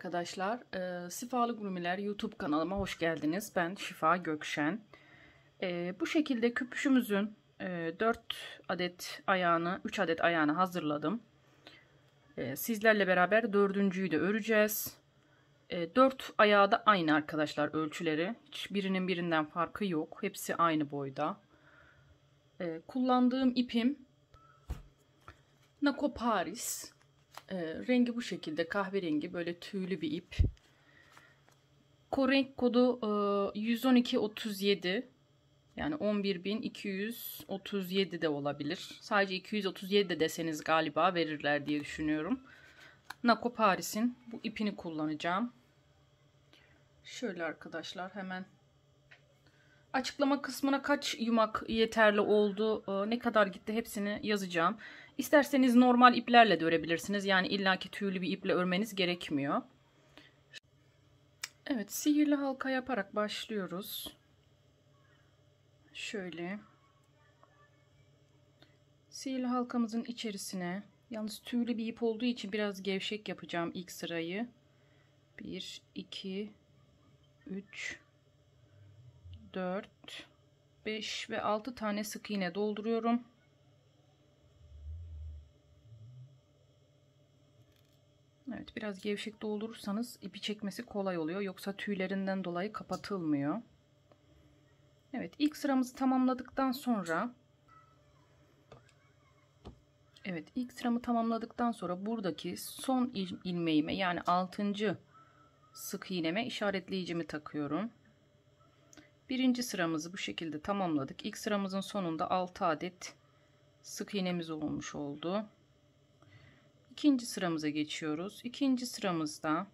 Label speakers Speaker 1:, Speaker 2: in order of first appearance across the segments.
Speaker 1: arkadaşlar. E, Sifalı Gurmiler YouTube kanalıma hoş geldiniz. Ben Şifa Gökşen. E, bu şekilde küpüşümüzün e, 4 adet ayağını, 3 adet ayağını hazırladım. E, sizlerle beraber dördüncüyü de öreceğiz. E, 4 ayağı da aynı arkadaşlar ölçüleri. birinin birinden farkı yok. Hepsi aynı boyda. E, kullandığım ipim Nako Paris e, rengi bu şekilde kahverengi böyle tüylü bir ip. Ko renk kodu e, 11237 yani 11.237 de olabilir. Sadece 237 de deseniz galiba verirler diye düşünüyorum. Nako Paris'in bu ipini kullanacağım. Şöyle arkadaşlar hemen açıklama kısmına kaç yumak yeterli oldu, e, ne kadar gitti hepsini yazacağım. İsterseniz normal iplerle de örebilirsiniz. Yani illaki tüylü bir iple örmeniz gerekmiyor. Evet sihirli halka yaparak başlıyoruz. Şöyle. Sihirli halkamızın içerisine yalnız tüylü bir ip olduğu için biraz gevşek yapacağım ilk sırayı. 1, 2, 3, 4, 5 ve 6 tane sık iğne dolduruyorum. Evet biraz gevşek doldurursanız ipi çekmesi kolay oluyor. Yoksa tüylerinden dolayı kapatılmıyor. Evet ilk sıramızı tamamladıktan sonra Evet ilk sıramı tamamladıktan sonra buradaki son ilmeğime yani 6. sık iğneme işaretleyicimi takıyorum. Birinci sıramızı bu şekilde tamamladık. İlk sıramızın sonunda 6 adet sık iğnemiz olmuş oldu ikinci sıramıza geçiyoruz. İkinci sıramızda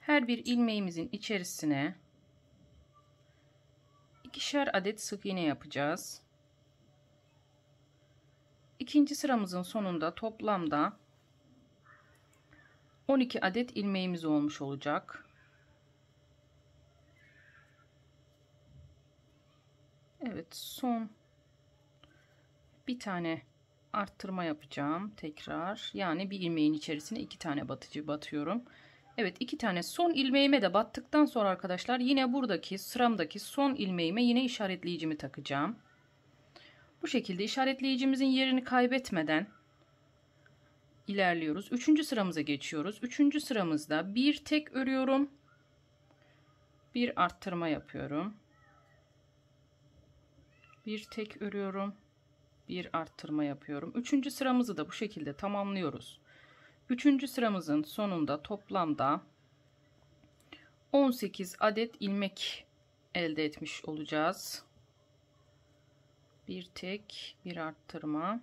Speaker 1: her bir ilmeğimizin içerisine ikişer adet sık iğne yapacağız. İkinci sıramızın sonunda toplamda 12 adet ilmeğimiz olmuş olacak. Evet son bir tane arttırma yapacağım tekrar. Yani bir ilmeğin içerisine iki tane batıcı batıyorum. Evet iki tane son ilmeğime de battıktan sonra arkadaşlar yine buradaki sıramdaki son ilmeğime yine işaretleyicimi takacağım. Bu şekilde işaretleyicimizin yerini kaybetmeden ilerliyoruz. Üçüncü sıramıza geçiyoruz. Üçüncü sıramızda bir tek örüyorum. Bir arttırma yapıyorum. Bir tek örüyorum bir arttırma yapıyorum. Üçüncü sıramızı da bu şekilde tamamlıyoruz. Üçüncü sıramızın sonunda toplamda 18 adet ilmek elde etmiş olacağız. Bir tek bir arttırma.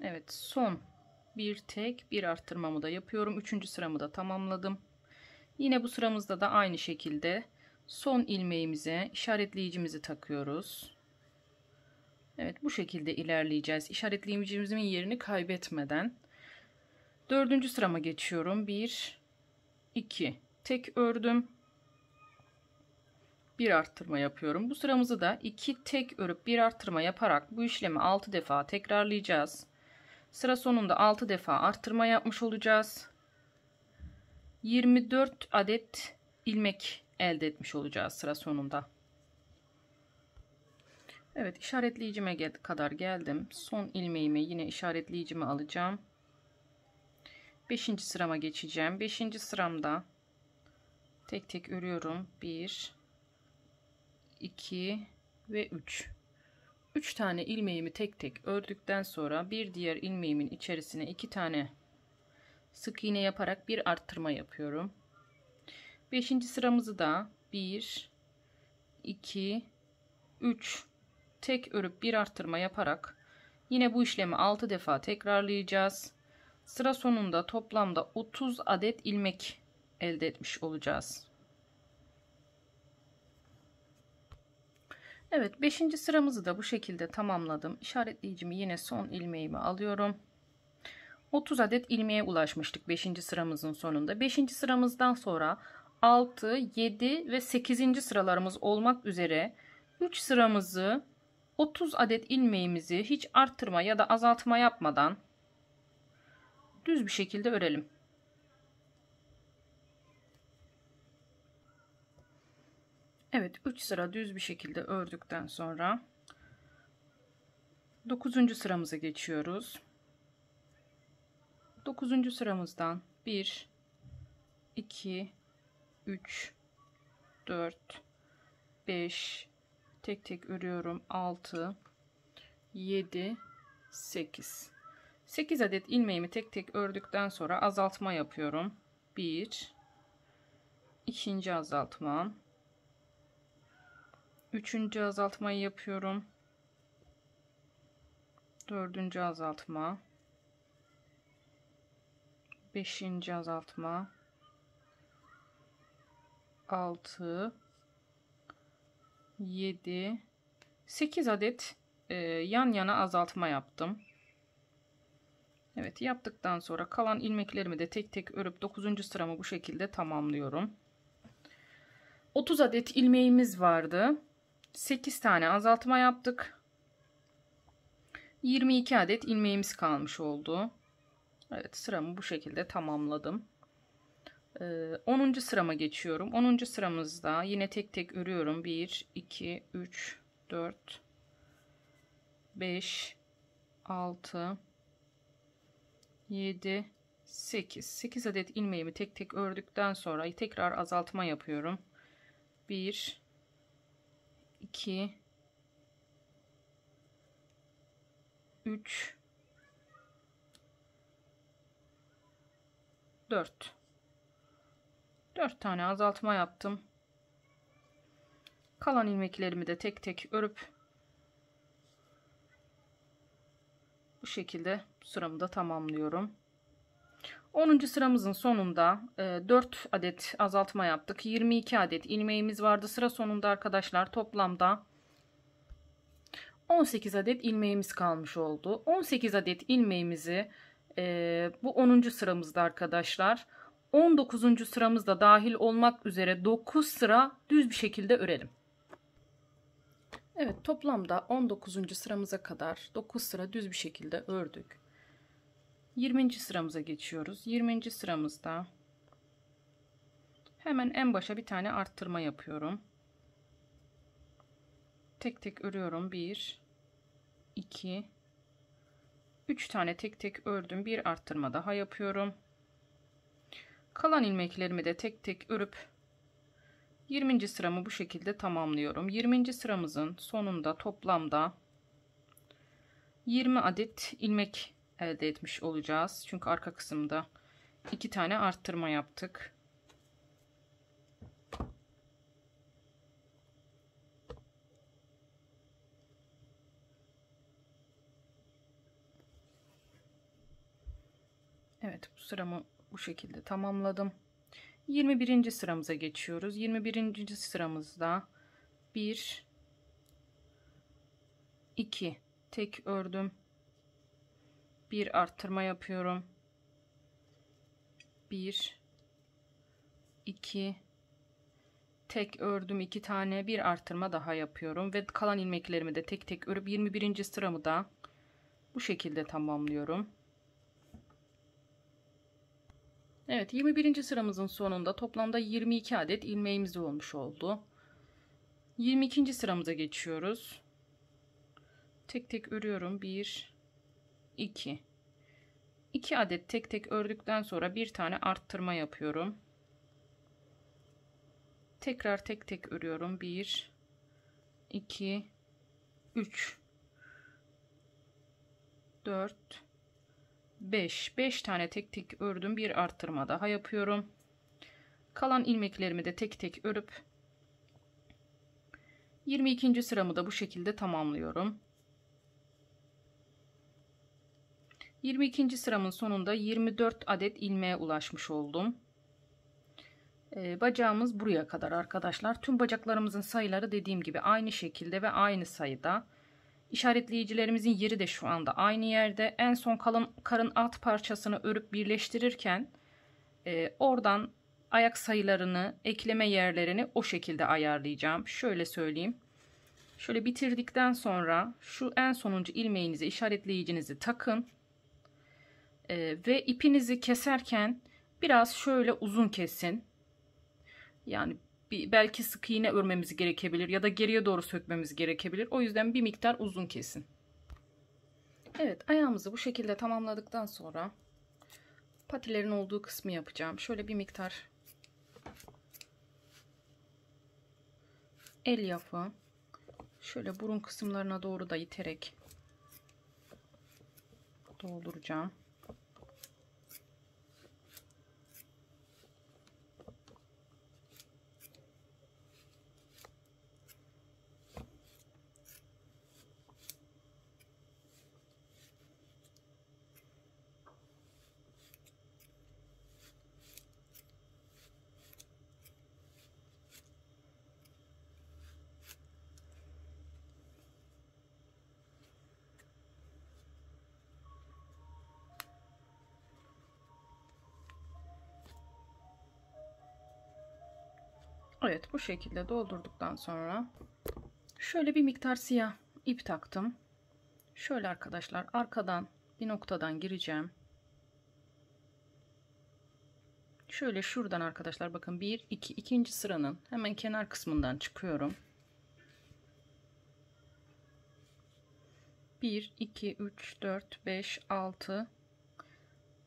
Speaker 1: Evet son bir tek bir arttırmamı da yapıyorum. Üçüncü sıramı da tamamladım. Yine bu sıramızda da aynı şekilde son ilmeğimize işaretleyicimizi takıyoruz. Evet bu şekilde ilerleyeceğiz. İşaretleyicimizin yerini kaybetmeden. Dördüncü sırama geçiyorum. Bir, iki. Tek ördüm. Bir arttırma yapıyorum. Bu sıramızı da iki tek örüp bir arttırma yaparak bu işlemi altı defa tekrarlayacağız. Sıra sonunda altı defa arttırma yapmış olacağız. 24 adet ilmek elde etmiş olacağız sıra sonunda. Evet işaretleyicime kadar geldim. Son ilmeğimi yine işaretleyicimi alacağım. 5. sırama geçeceğim. 5. sıramda tek tek örüyorum. 1 2 ve 3. 3 tane ilmeğimi tek tek ördükten sonra bir diğer ilmeğimin içerisine 2 tane sık iğne yaparak bir arttırma yapıyorum. 5. sıramızı da 1 2 3 tek örüp bir artırma yaparak yine bu işlemi 6 defa tekrarlayacağız. Sıra sonunda toplamda 30 adet ilmek elde etmiş olacağız. Evet 5. sıramızı da bu şekilde tamamladım. İşaretleyicimi yine son ilmeğimi alıyorum. 30 adet ilmeğe ulaşmıştık 5. sıramızın sonunda. 5. sıramızdan sonra 6, 7 ve 8. sıralarımız olmak üzere 3 sıramızı 30 adet ilmeğimizi hiç arttırma ya da azaltma yapmadan düz bir şekilde örelim. Evet 3 sıra düz bir şekilde ördükten sonra 9. sıramıza geçiyoruz. 9. sıramızdan 1 2 3 4 5 tek tek örüyorum 6 7 8 8 adet ilmeğimi tek tek ördükten sonra azaltma yapıyorum 1 ikinci azaltma üçüncü azaltmayı yapıyorum dördüncü azaltma beşinci azaltma altı 7, 8 adet e, yan yana azaltma yaptım. Evet yaptıktan sonra kalan ilmeklerimi de tek tek örüp 9. sıramı bu şekilde tamamlıyorum. 30 adet ilmeğimiz vardı. 8 tane azaltma yaptık. 22 adet ilmeğimiz kalmış oldu. Evet sıramı bu şekilde tamamladım. 10. Ee, sırama geçiyorum. 10. sıramızda yine tek tek örüyorum. 1, 2, 3, 4, 5, 6, 7, 8. 8 adet ilmeğimi tek tek ördükten sonra tekrar azaltma yapıyorum. 1, 2, 3, 4. 4 tane azaltma yaptım. Kalan ilmeklerimi de tek tek örüp bu şekilde sıramı da tamamlıyorum. 10. sıramızın sonunda 4 e, adet azaltma yaptık. 22 adet ilmeğimiz vardı. Sıra sonunda arkadaşlar toplamda 18 adet ilmeğimiz kalmış oldu. 18 adet ilmeğimizi e, bu 10. sıramızda arkadaşlar 19. sıramız da dahil olmak üzere 9 sıra düz bir şekilde örelim. Evet toplamda 19. sıramıza kadar 9 sıra düz bir şekilde ördük. 20. sıramıza geçiyoruz. 20. sıramızda hemen en başa bir tane arttırma yapıyorum. Tek tek örüyorum. 1 2 3 tane tek tek ördüm. Bir arttırma daha yapıyorum. Kalan ilmeklerimi de tek tek örüp 20. sıramı bu şekilde tamamlıyorum. 20. sıramızın sonunda toplamda 20 adet ilmek elde etmiş olacağız. Çünkü arka kısımda iki tane arttırma yaptık. Evet bu sıramı bu şekilde tamamladım. 21. sıramıza geçiyoruz. 21. sıramızda 1 2 tek ördüm. Bir arttırma yapıyorum. 1 2 tek ördüm iki tane bir arttırma daha yapıyorum ve kalan ilmeklerimi de tek tek örüp 21. sıramı da bu şekilde tamamlıyorum. Evet 21. sıramızın sonunda toplamda 22 adet ilmeğimiz olmuş oldu. 22. sıramıza geçiyoruz. Tek tek örüyorum. 1 2 2 adet tek tek ördükten sonra bir tane arttırma yapıyorum. Tekrar tek tek örüyorum. 1 2 3 4 5 5 tane tek tek ördüm bir arttırma daha yapıyorum kalan ilmeklerimi de tek tek örüp 22. sıramı da bu şekilde tamamlıyorum 22. sıramın sonunda 24 adet ilmeğe ulaşmış oldum ee, bacağımız buraya kadar arkadaşlar tüm bacaklarımızın sayıları dediğim gibi aynı şekilde ve aynı sayıda İşaretleyicilerimizin yeri de şu anda aynı yerde. En son kalın karın alt parçasını örüp birleştirirken e, oradan ayak sayılarını, ekleme yerlerini o şekilde ayarlayacağım. Şöyle söyleyeyim. Şöyle bitirdikten sonra şu en sonuncu ilmeğinizi, işaretleyicinizi takın. E, ve ipinizi keserken biraz şöyle uzun kesin. Yani bir, belki sık iğne örmemiz gerekebilir ya da geriye doğru sökmemiz gerekebilir. O yüzden bir miktar uzun kesin. Evet ayağımızı bu şekilde tamamladıktan sonra patilerin olduğu kısmı yapacağım. Şöyle bir miktar el yapı şöyle burun kısımlarına doğru da iterek dolduracağım. Evet bu şekilde doldurduktan sonra şöyle bir miktar siyah ip taktım. Şöyle arkadaşlar arkadan bir noktadan gireceğim. Şöyle şuradan arkadaşlar bakın 1 2 ikinci sıranın hemen kenar kısmından çıkıyorum. 1 2 3 4 5 6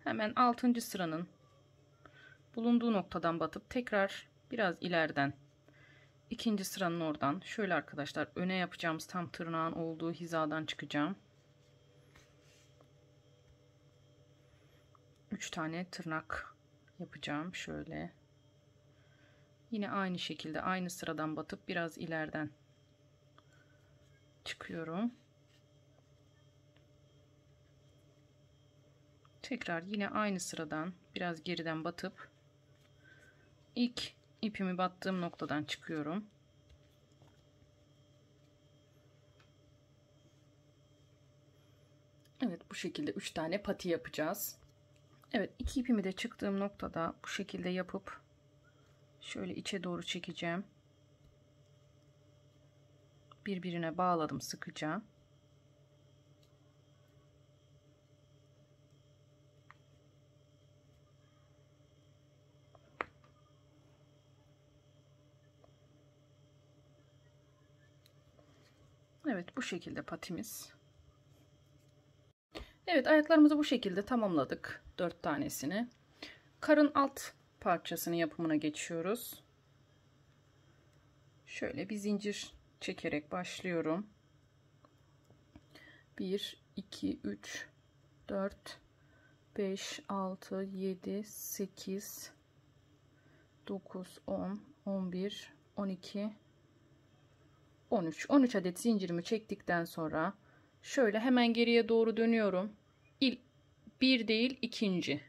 Speaker 1: hemen 6. sıranın bulunduğu noktadan batıp tekrar biraz ileriden ikinci sıranın oradan şöyle arkadaşlar öne yapacağımız tam tırnağın olduğu hizadan çıkacağım. 3 tane tırnak yapacağım şöyle. Yine aynı şekilde aynı sıradan batıp biraz ileriden çıkıyorum. Tekrar yine aynı sıradan biraz geriden batıp ilk ipimi battığım noktadan çıkıyorum. Evet bu şekilde 3 tane pati yapacağız. Evet iki ipimi de çıktığım noktada bu şekilde yapıp şöyle içe doğru çekeceğim. Birbirine bağladım sıkacağım. Evet bu şekilde patimiz. Evet ayaklarımızı bu şekilde tamamladık. dört tanesini. Karın alt parçasının yapımına geçiyoruz. Şöyle bir zincir çekerek başlıyorum. 1, 2, 3, 4, 5, 6, 7, 8, 9, 10, 11, 12, 13. 13 adet zincirimi çektikten sonra şöyle hemen geriye doğru dönüyorum. İl, bir değil ikinci.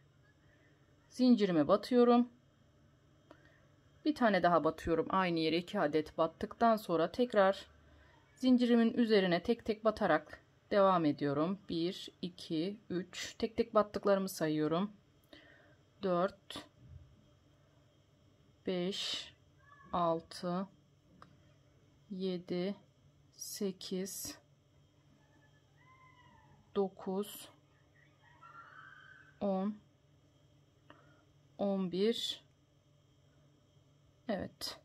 Speaker 1: Zincirime batıyorum. Bir tane daha batıyorum. Aynı yere 2 adet battıktan sonra tekrar zincirimin üzerine tek tek batarak devam ediyorum. 1, 2, 3. Tek tek battıklarımı sayıyorum. 4, 5, 6, 7 8 9 10 11 Evet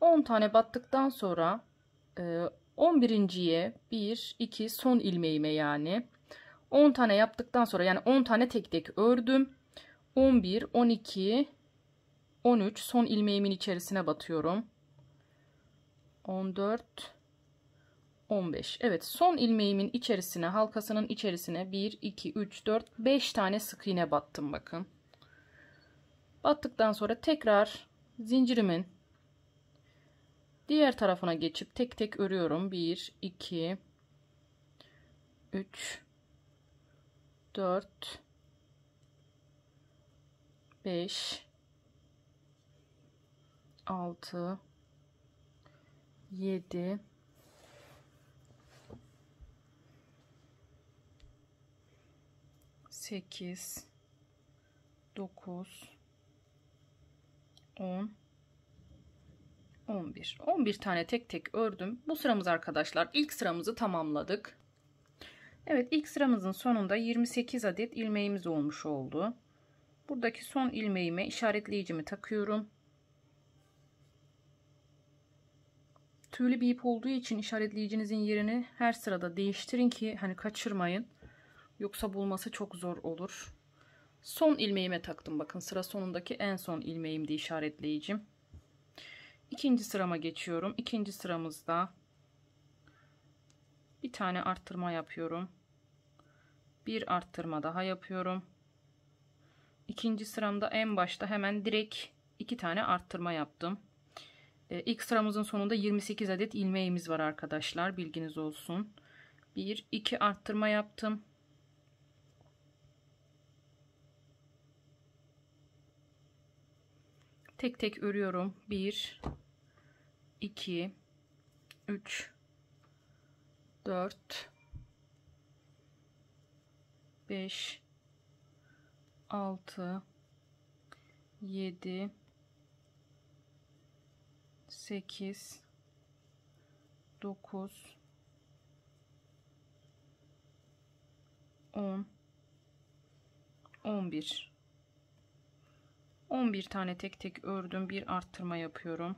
Speaker 1: 10 tane battıktan sonra 11.ye 1 2 son ilmeğime yani 10 tane yaptıktan sonra yani 10 tane tek tek ördüm 11 12 13 son ilmeğimin içerisine batıyorum 14 15 Evet son ilmeğimin içerisine halkasının içerisine 1 2 3 4 5 tane sık iğne battım bakın battıktan sonra tekrar zincirimin diğer tarafına geçip tek tek örüyorum 1 2 3 4 5 6 7 8 9 10 11 11 tane tek tek ördüm bu sıramız arkadaşlar ilk sıramızı tamamladık Evet ilk sıramızın sonunda 28 adet ilmeğimiz olmuş oldu buradaki son ilmeğime işaretleyicimi takıyorum tüylü bir ip olduğu için işaretleyicinizin yerini her sırada değiştirin ki hani kaçırmayın. Yoksa bulması çok zor olur. Son ilmeğime taktım bakın sıra sonundaki en son ilmeğimdi işaretleyicim. İkinci sırama geçiyorum. İkinci sıramızda bir tane arttırma yapıyorum. Bir arttırma daha yapıyorum. İkinci sıramda en başta hemen direkt iki tane arttırma yaptım. E, ilk sıramızın sonunda 28 adet ilmeğimiz var arkadaşlar. Bilginiz olsun. 1 2 arttırma yaptım. Tek tek örüyorum. 1 2 3 4 5 6 7 8 9 10 11 11 tane tek tek ördüm bir arttırma yapıyorum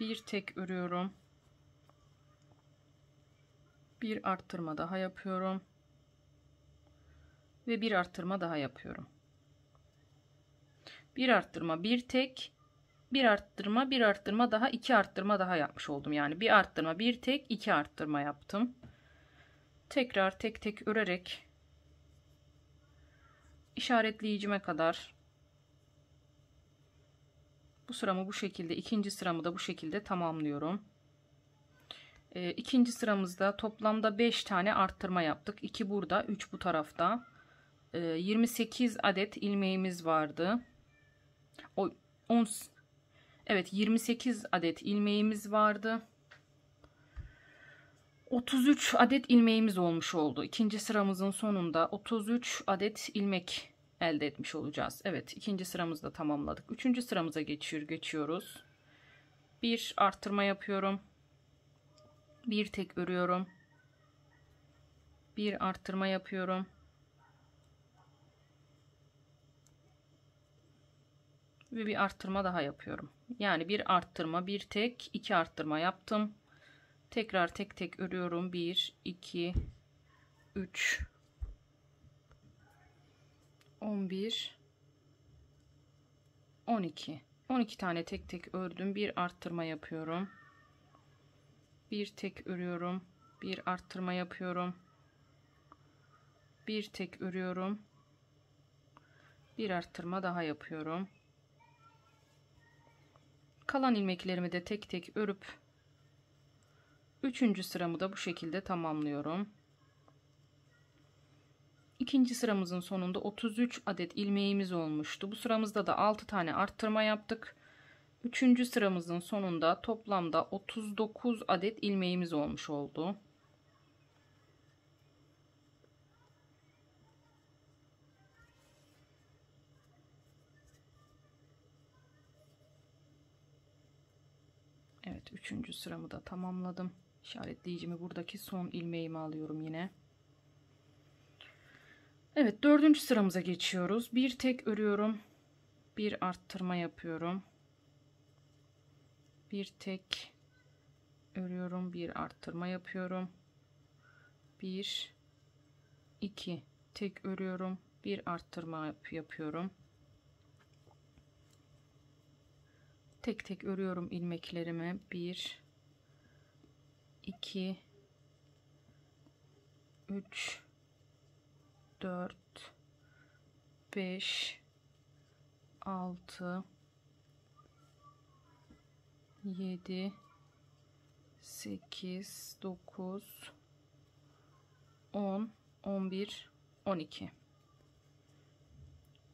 Speaker 1: bir tek örüyorum bir arttırma daha yapıyorum ve bir arttırma daha yapıyorum bir arttırma bir tek bir arttırma bir arttırma daha iki arttırma daha yapmış oldum. Yani bir arttırma bir tek iki arttırma yaptım. Tekrar tek tek örerek işaretleyicime kadar bu sıramı bu şekilde ikinci sıramı da bu şekilde tamamlıyorum. E, ikinci sıramızda toplamda 5 tane arttırma yaptık. 2 burada 3 bu tarafta. E, ee, 28 adet ilmeğimiz vardı. O 10 Evet 28 adet ilmeğimiz vardı. 33 adet ilmeğimiz olmuş oldu. İkinci sıramızın sonunda 33 adet ilmek elde etmiş olacağız. Evet ikinci sıramızı da tamamladık. Üçüncü sıramıza geçiyor, geçiyoruz. Bir arttırma yapıyorum. Bir tek örüyorum. Bir arttırma yapıyorum. Ve bir arttırma daha yapıyorum. Yani bir arttırma, bir tek, iki arttırma yaptım. Tekrar tek tek örüyorum. 1, 2, 3, 11, 12. 12 tane tek tek ördüm. Bir arttırma yapıyorum. Bir tek örüyorum. Bir arttırma yapıyorum. Bir tek örüyorum. Bir arttırma daha yapıyorum. Kalan ilmeklerimi de tek tek örüp 3. sıramı da bu şekilde tamamlıyorum. 2. sıramızın sonunda 33 adet ilmeğimiz olmuştu. Bu sıramızda da 6 tane arttırma yaptık. 3. sıramızın sonunda toplamda 39 adet ilmeğimiz olmuş oldu. Evet üçüncü sıramı da tamamladım. İşaretleyicimi buradaki son ilmeğimi alıyorum yine. Evet dördüncü sıramıza geçiyoruz. Bir tek örüyorum. Bir arttırma yapıyorum. Bir tek örüyorum. Bir arttırma yapıyorum. Bir iki tek örüyorum. Bir arttırma yapıyorum. tek tek örüyorum ilmeklerimi. 1 2 3 4 5 6 7 8 9 10 11 12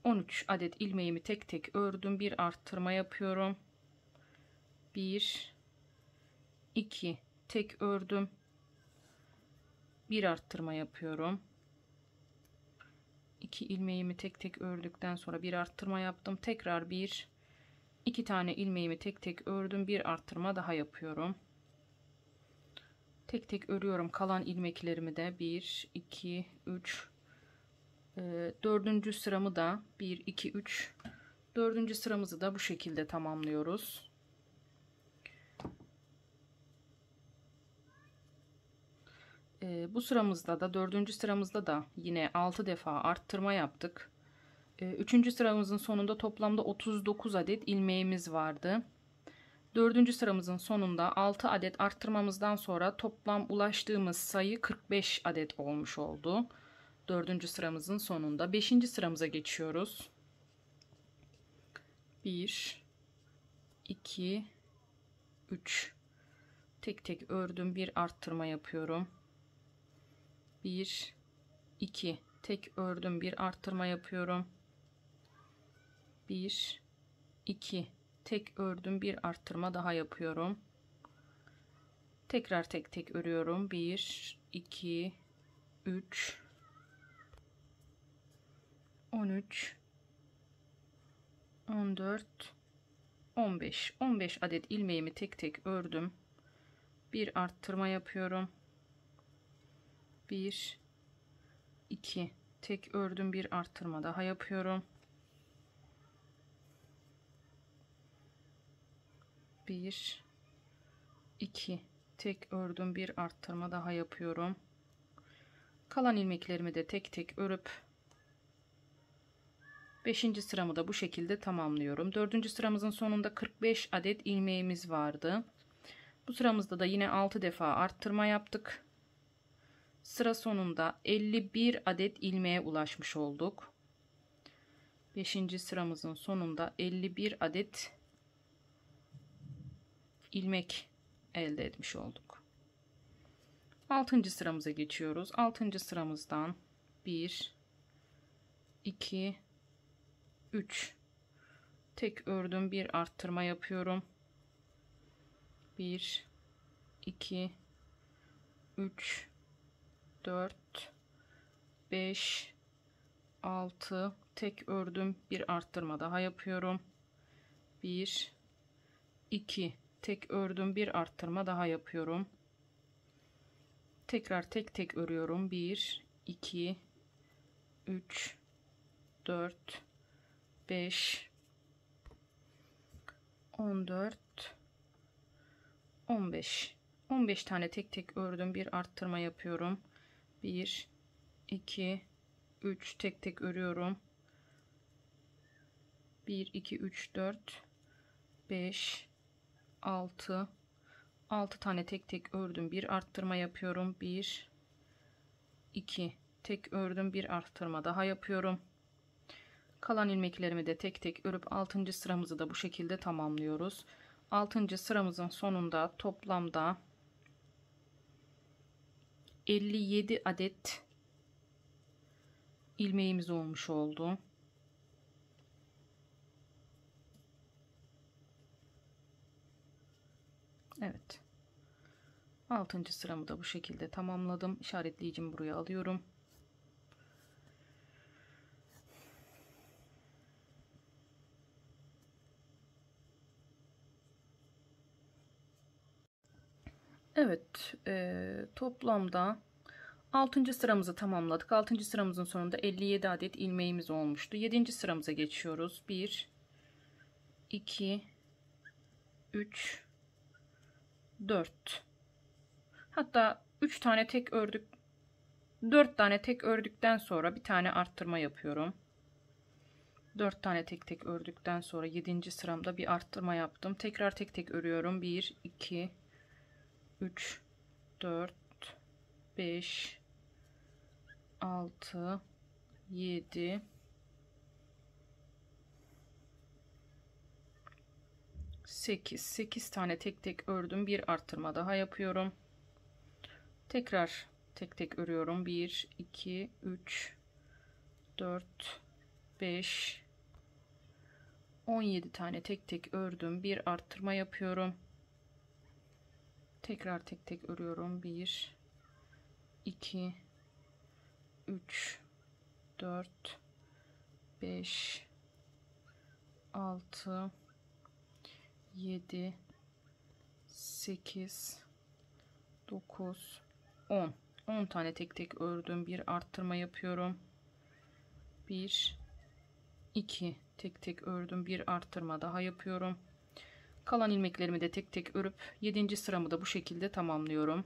Speaker 1: 13 adet ilmeğimi tek tek ördüm bir arttırma yapıyorum 1 2 tek ördüm. Bir arttırma yapıyorum. 2 ilmeğimi tek tek ördükten sonra bir arttırma yaptım. Tekrar bir iki tane ilmeğimi tek tek ördüm. Bir arttırma daha yapıyorum. Tek tek örüyorum kalan ilmeklerimi de 1 2 3 dördüncü sıramı da 1 2 3 dördüncü sıramızı da bu şekilde tamamlıyoruz. E, bu sıramızda da dördüncü sıramızda da yine 6 defa arttırma yaptık. E, üçüncü sıramızın sonunda toplamda 39 adet ilmeğimiz vardı. Dördüncü sıramızın sonunda 6 adet arttırmamızdan sonra toplam ulaştığımız sayı 45 adet olmuş oldu. Dördüncü sıramızın sonunda. Beşinci sıramıza geçiyoruz. 1 2 3 tek tek ördüm bir arttırma yapıyorum 1 2 tek ördüm bir arttırma yapıyorum 1 2 tek ördüm bir arttırma daha yapıyorum tekrar tek tek örüyorum 1 2 3 13 14 15 15 adet ilmeğimi tek tek ördüm bir arttırma yapıyorum 1 2 tek ördüm bir arttırma daha yapıyorum 1 2 tek ördüm bir arttırma daha yapıyorum kalan ilmeklerimi de tek tek örüp 5. sıramı da bu şekilde tamamlıyorum 4. sıramızın sonunda 45 adet ilmeğimiz vardı bu sıramızda da yine 6 defa arttırma yaptık Sıra sonunda 51 adet ilmeğe ulaşmış olduk. 5. sıramızın sonunda 51 adet ilmek elde etmiş olduk. 6. sıramıza geçiyoruz. 6. sıramızdan 1 2 3 tek ördüm bir arttırma yapıyorum. 1 2 3 4 5 6 tek ördüm bir arttırma daha yapıyorum 1 2 tek ördüm bir arttırma daha yapıyorum tekrar tek tek örüyorum 1 2 3 4 5 14 15 15 tane tek tek ördüm bir arttırma yapıyorum 1 2 3 tek tek örüyorum 1 2 3 4 5 6 6 tane tek tek ördüm bir arttırma yapıyorum 1 2 tek ördüm bir arttırma daha yapıyorum kalan ilmeklerimi de tek tek örüp 6. sıramızı da bu şekilde tamamlıyoruz 6. sıramızın sonunda toplamda 57 adet ilmeğimiz olmuş oldu. Evet. 6. sıramı da bu şekilde tamamladım. İşaretleyicimi buraya alıyorum. Evet e, toplamda 6. sıramızı tamamladık. 6. sıramızın sonunda 57 adet ilmeğimiz olmuştu. 7. sıramıza geçiyoruz. 1 2 3 4 Hatta 3 tane tek ördük 4 tane tek ördükten sonra bir tane arttırma yapıyorum. 4 tane tek tek ördükten sonra 7. sıramda bir arttırma yaptım. Tekrar tek tek örüyorum. 1 2 3 4 5 6 7 8 8 tane tek tek ördüm bir artırma daha yapıyorum tekrar tek tek örüyorum 1 2 3 4 5 17 tane tek tek ördüm bir artırma yapıyorum tekrar tek tek örüyorum 1 2 3 4 5 6 7 8 9 10 10 tane tek tek ördüm bir arttırma yapıyorum 1 2 tek tek ördüm bir arttırma daha yapıyorum Kalan ilmeklerimi de tek tek örüp 7. sıramı da bu şekilde tamamlıyorum.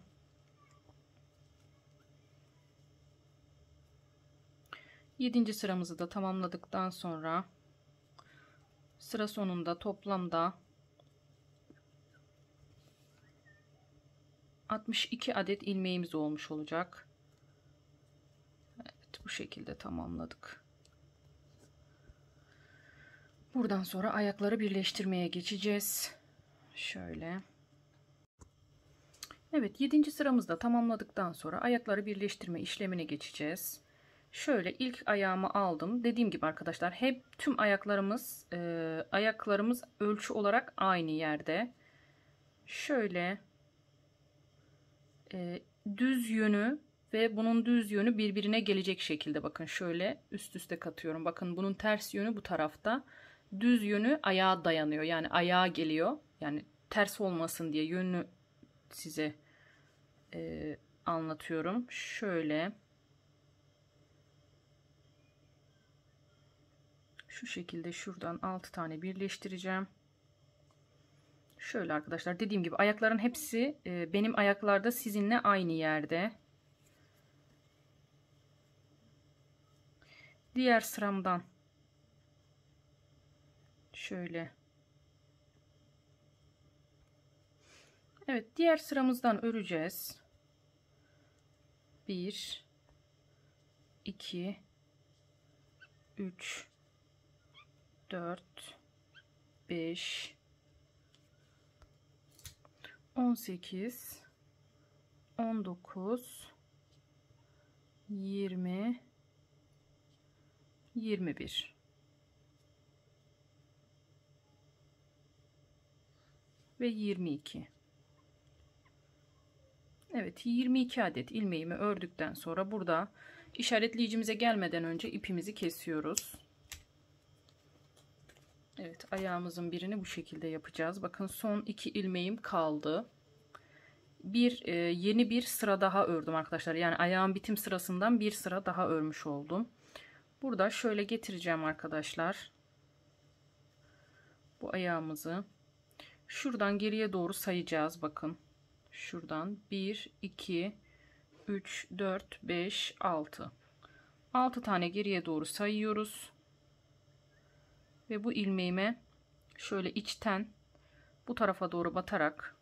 Speaker 1: Yedinci sıramızı da tamamladıktan sonra sıra sonunda toplamda 62 adet ilmeğimiz olmuş olacak. Evet bu şekilde tamamladık. Buradan sonra ayakları birleştirmeye geçeceğiz. Şöyle. Evet 7. sıramızda tamamladıktan sonra ayakları birleştirme işlemine geçeceğiz. Şöyle ilk ayağımı aldım. Dediğim gibi arkadaşlar hep tüm ayaklarımız e, ayaklarımız ölçü olarak aynı yerde. Şöyle e, düz yönü ve bunun düz yönü birbirine gelecek şekilde bakın şöyle üst üste katıyorum. Bakın bunun ters yönü bu tarafta düz yönü ayağa dayanıyor. Yani ayağa geliyor. Yani ters olmasın diye yönünü size e, anlatıyorum. Şöyle şu şekilde şuradan 6 tane birleştireceğim. Şöyle arkadaşlar dediğim gibi ayakların hepsi e, benim ayaklarda sizinle aynı yerde. Diğer sıramdan şöyle Evet diğer sıramızdan öreceğiz 1 2 3 4 5 18 19 20 21 ve 22 Evet 22 adet ilmeğimi ördükten sonra burada işaretleyicimize gelmeden önce ipimizi kesiyoruz. Evet ayağımızın birini bu şekilde yapacağız. Bakın son iki ilmeğim kaldı. Bir e, yeni bir sıra daha ördüm arkadaşlar. Yani ayağın bitim sırasından bir sıra daha örmüş oldum. Burada şöyle getireceğim arkadaşlar. Bu ayağımızı Şuradan geriye doğru sayacağız bakın. Şuradan 1, 2, 3, 4, 5, 6. 6 tane geriye doğru sayıyoruz. Ve bu ilmeğime şöyle içten bu tarafa doğru batarak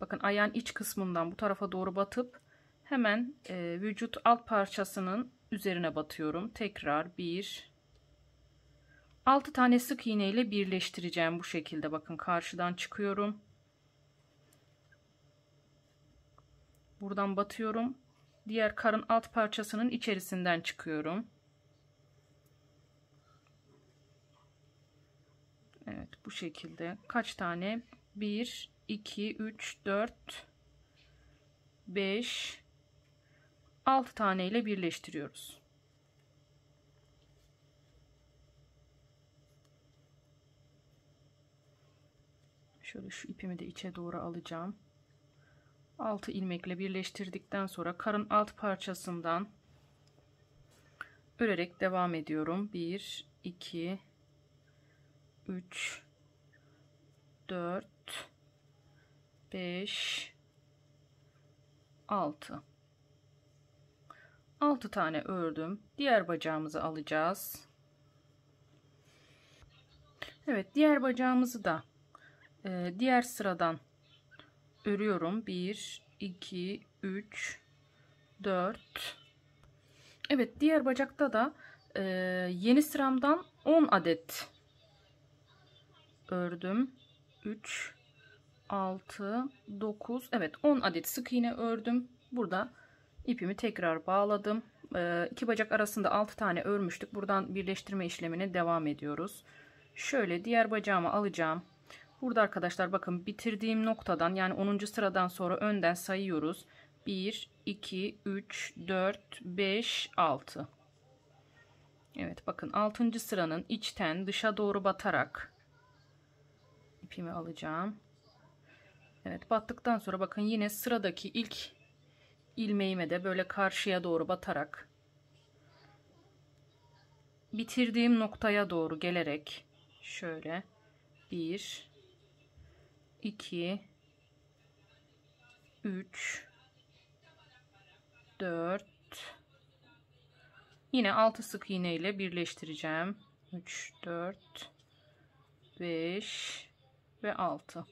Speaker 1: bakın ayağın iç kısmından bu tarafa doğru batıp hemen e, vücut alt parçasının üzerine batıyorum. Tekrar 1 6 tane sık iğne ile birleştireceğim bu şekilde bakın karşıdan çıkıyorum buradan batıyorum diğer karın alt parçasının içerisinden çıkıyorum Evet bu şekilde kaç tane 1 2 3 4 5 6 tane ile birleştiriyoruz Şöyle şu ipimi de içe doğru alacağım. 6 ilmekle birleştirdikten sonra karın alt parçasından örerek devam ediyorum. 1 2 3 4 5 6 6 tane ördüm. Diğer bacağımızı alacağız. Evet, diğer bacağımızı da ee, diğer sıradan örüyorum 1 2 3 4 Evet diğer bacakta da e, yeni sıramdan 10 adet ördüm 3 6 9 Evet 10 adet sık iğne ördüm burada ipimi tekrar bağladım ee, iki bacak arasında 6 tane örmüştük buradan birleştirme işlemine devam ediyoruz şöyle diğer bacağımı alacağım Burada arkadaşlar bakın bitirdiğim noktadan yani 10. sıradan sonra önden sayıyoruz. 1, 2, 3, 4, 5, 6. Evet bakın 6. sıranın içten dışa doğru batarak ipimi alacağım. Evet battıktan sonra bakın yine sıradaki ilk ilmeğime de böyle karşıya doğru batarak bitirdiğim noktaya doğru gelerek şöyle 1 2 3 4 yine 6 sık iğne ile birleştireceğim 3 4 5 ve 6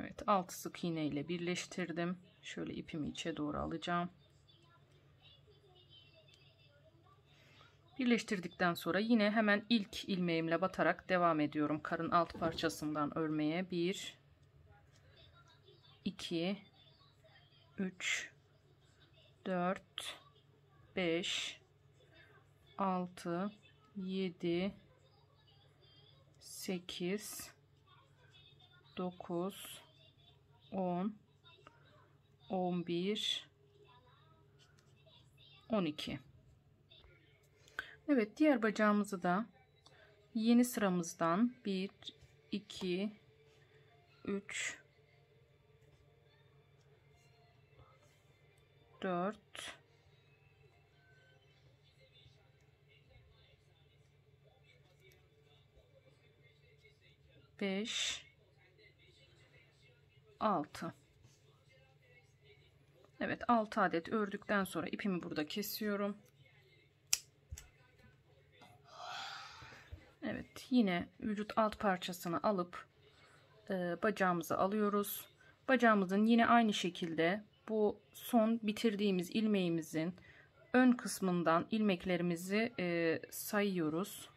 Speaker 1: Evet 6 sık iğne ile birleştirdim şöyle ipimi içe doğru alacağım Birleştirdikten sonra yine hemen ilk ilmeğimle batarak devam ediyorum. Karın alt parçasından örmeye 1 2 3 4 5 6 7 8 9 10 11 12 Evet diğer bacağımızı da yeni sıramızdan 1 2 3 4 5 6 Evet 6 adet ördükten sonra ipimi burada kesiyorum. Evet yine vücut alt parçasını alıp e, bacağımızı alıyoruz. Bacağımızın yine aynı şekilde bu son bitirdiğimiz ilmeğimizin ön kısmından ilmeklerimizi e, sayıyoruz.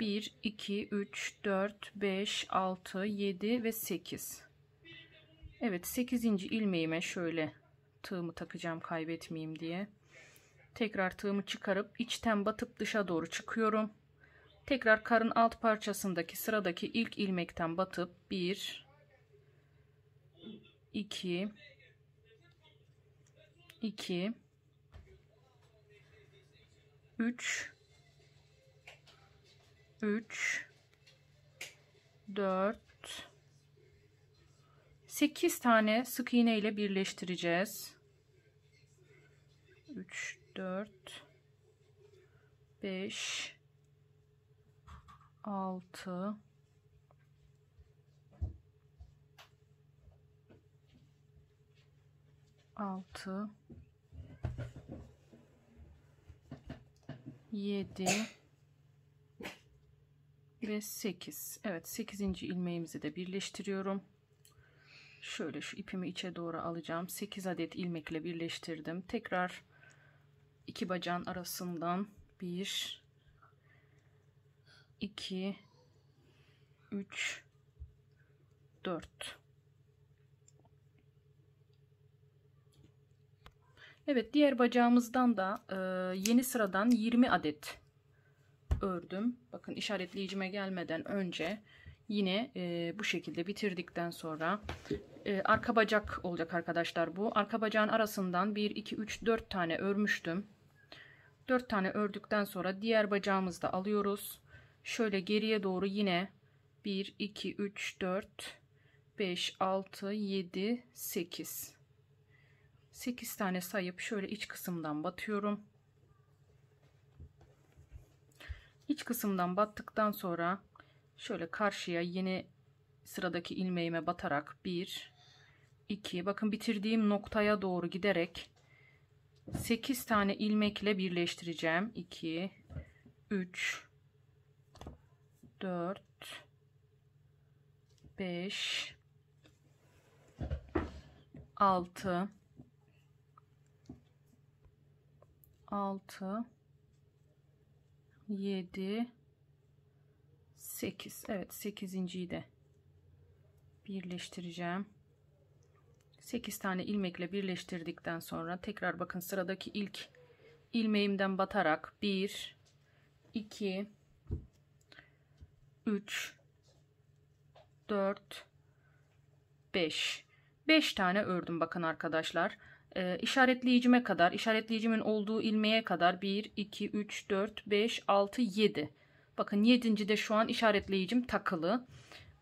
Speaker 1: 1, 2, 3, 4, 5, 6, 7 ve 8. Evet 8. ilmeğime şöyle tığımı takacağım kaybetmeyeyim diye. Tekrar tığımı çıkarıp içten batıp dışa doğru çıkıyorum. Tekrar karın alt parçasındaki sıradaki ilk ilmekten batıp 1 2 2 3 3 4 8 tane sık iğne ile birleştireceğiz. 3 4 5 6 6 7 ve 8 Evet 8. ilmeğimizi de birleştiriyorum şöyle şu ipimi içe doğru alacağım 8 adet ilmekle birleştirdim tekrar iki bacağın arasından 1 2 3 4 Evet diğer bacağımızdan da e, yeni sıradan 20 adet ördüm. Bakın işaretleyicime gelmeden önce yine e, bu şekilde bitirdikten sonra e, arka bacak olacak arkadaşlar bu. Arka bacağın arasından 1, 2, 3, 4 tane örmüştüm. 4 tane ördükten sonra diğer bacağımızı da alıyoruz. Şöyle geriye doğru yine 1, 2, 3, 4, 5, 6, 7, 8. 8 tane sayıp şöyle iç kısımdan batıyorum. iç kısımdan battıktan sonra şöyle karşıya yeni sıradaki ilmeğime batarak 1 2 bakın bitirdiğim noktaya doğru giderek 8 tane ilmekle birleştireceğim. 2 3 4 5 6 6 7 8 Evet 8.yi de birleştireceğim. 8 tane ilmekle birleştirdikten sonra tekrar bakın sıradaki ilk ilmeğimden batarak 1 2 3 4 5 5 tane ördüm bakın arkadaşlar e, işaretleyicime kadar işaretleyicimin olduğu ilmeğe kadar 1 2 3 4 5 6 7 bakın 7. de şu an işaretleyicim takılı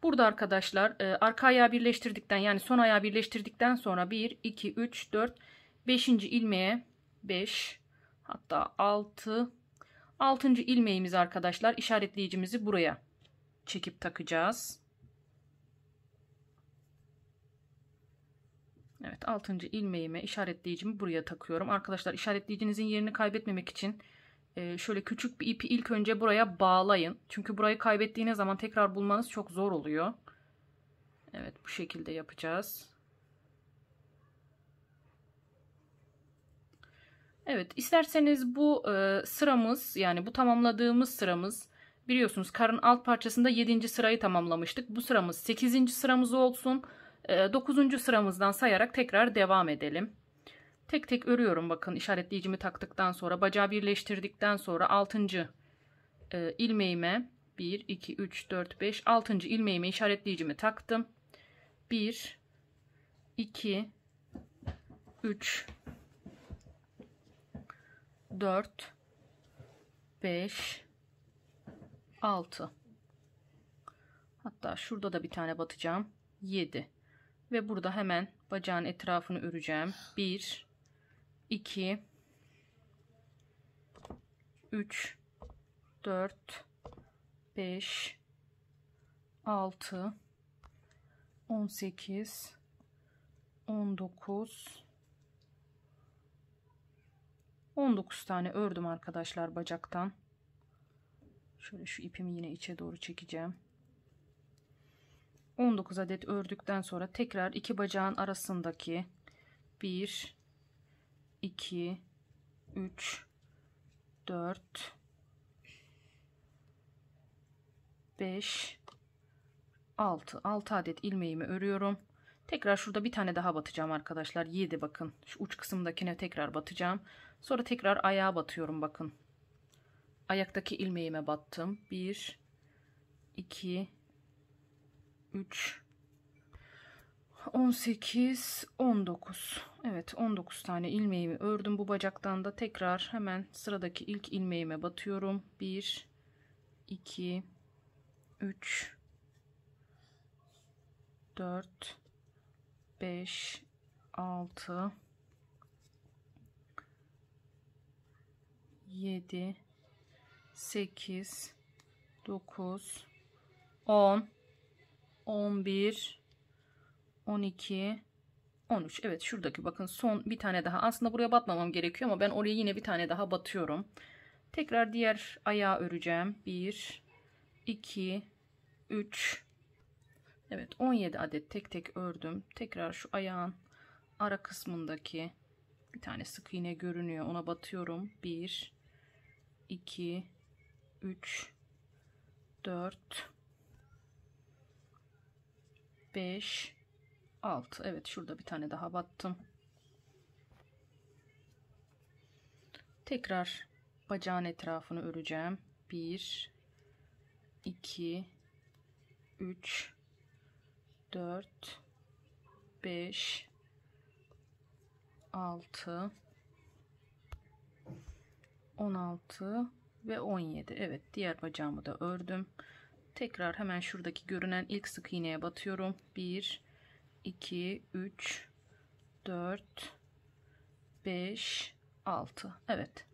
Speaker 1: burada arkadaşlar e, arka ayağı birleştirdikten yani son ayağı birleştirdikten sonra 1 2 3 4 5. ilmeğe 5 hatta 6 6. ilmeğimiz arkadaşlar işaretleyicimizi buraya çekip takacağız. Evet 6. ilmeğime işaretleyicimi buraya takıyorum. Arkadaşlar işaretleyicinizin yerini kaybetmemek için e, şöyle küçük bir ipi ilk önce buraya bağlayın. Çünkü burayı kaybettiğiniz zaman tekrar bulmanız çok zor oluyor. Evet bu şekilde yapacağız. Evet isterseniz bu e, sıramız yani bu tamamladığımız sıramız Biliyorsunuz karın alt parçasında 7. sırayı tamamlamıştık. Bu sıramız 8. sıramız olsun. 9. Ee, sıramızdan sayarak tekrar devam edelim. Tek tek örüyorum bakın işaretleyicimi taktıktan sonra bacağı birleştirdikten sonra 6. E, ilmeğime 1, 2, 3, 4, 5, 6. ilmeğime işaretleyicimi taktım. 1, 2, 3, 4, 5, 6 hatta şurada da bir tane batacağım 7 ve burada hemen bacağın etrafını öreceğim 1 2 3 4 5 6 18 19 19 tane ördüm arkadaşlar bacaktan Şöyle şu ipimi yine içe doğru çekeceğim. 19 adet ördükten sonra tekrar iki bacağın arasındaki 1 2 3 4 5 6 6 adet ilmeğimi örüyorum. Tekrar şurada bir tane daha batacağım arkadaşlar. 7 bakın. Şu uç kısımdakine tekrar batacağım. Sonra tekrar ayağa batıyorum bakın ayaktaki ilmeğime battım. 1 2 3 18 19 Evet 19 tane ilmeğimi ördüm bu bacaktan da tekrar hemen sıradaki ilk ilmeğime batıyorum 1 2 3 4 5 6 7 8 9 10 11 12 13 evet şuradaki bakın son bir tane daha aslında buraya batmamam gerekiyor ama ben oraya yine bir tane daha batıyorum tekrar diğer ayağı öreceğim 1 2 3 Evet 17 adet tek tek ördüm tekrar şu ayağın ara kısmındaki bir tane sık iğne görünüyor ona batıyorum 1 2 3 4 5 6 Evet şurada bir tane daha battım. Tekrar bacağın etrafını öreceğim. 1 2 3 4 5 6 16 ve 17 evet diğer bacağımı da ördüm tekrar hemen şuradaki görünen ilk sık iğneye batıyorum 1 2 3 4 5 6 evet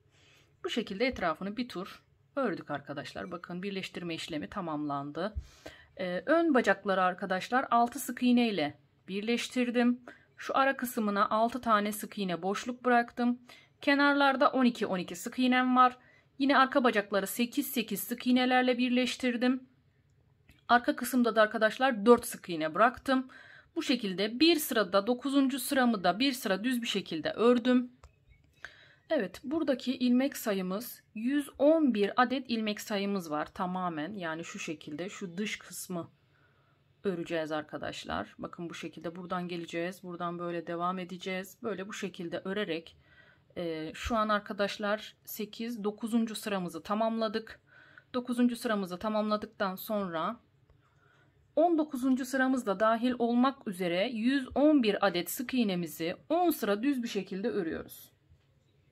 Speaker 1: bu şekilde etrafını bir tur ördük arkadaşlar bakın birleştirme işlemi tamamlandı ee, ön bacakları arkadaşlar 6 sık iğne ile birleştirdim şu ara kısmına 6 tane sık iğne boşluk bıraktım kenarlarda 12 12 sık iğnem var Yine arka bacakları 8-8 sık iğnelerle birleştirdim. Arka kısımda da arkadaşlar 4 sık iğne bıraktım. Bu şekilde bir sırada 9. sıramı da bir sıra düz bir şekilde ördüm. Evet buradaki ilmek sayımız 111 adet ilmek sayımız var tamamen yani şu şekilde şu dış kısmı öreceğiz arkadaşlar. Bakın bu şekilde buradan geleceğiz buradan böyle devam edeceğiz böyle bu şekilde örerek ee, şu an arkadaşlar 8, 9. sıramızı tamamladık. 9. sıramızı tamamladıktan sonra 19. sıramızda dahil olmak üzere 111 adet sık iğnemizi 10 sıra düz bir şekilde örüyoruz.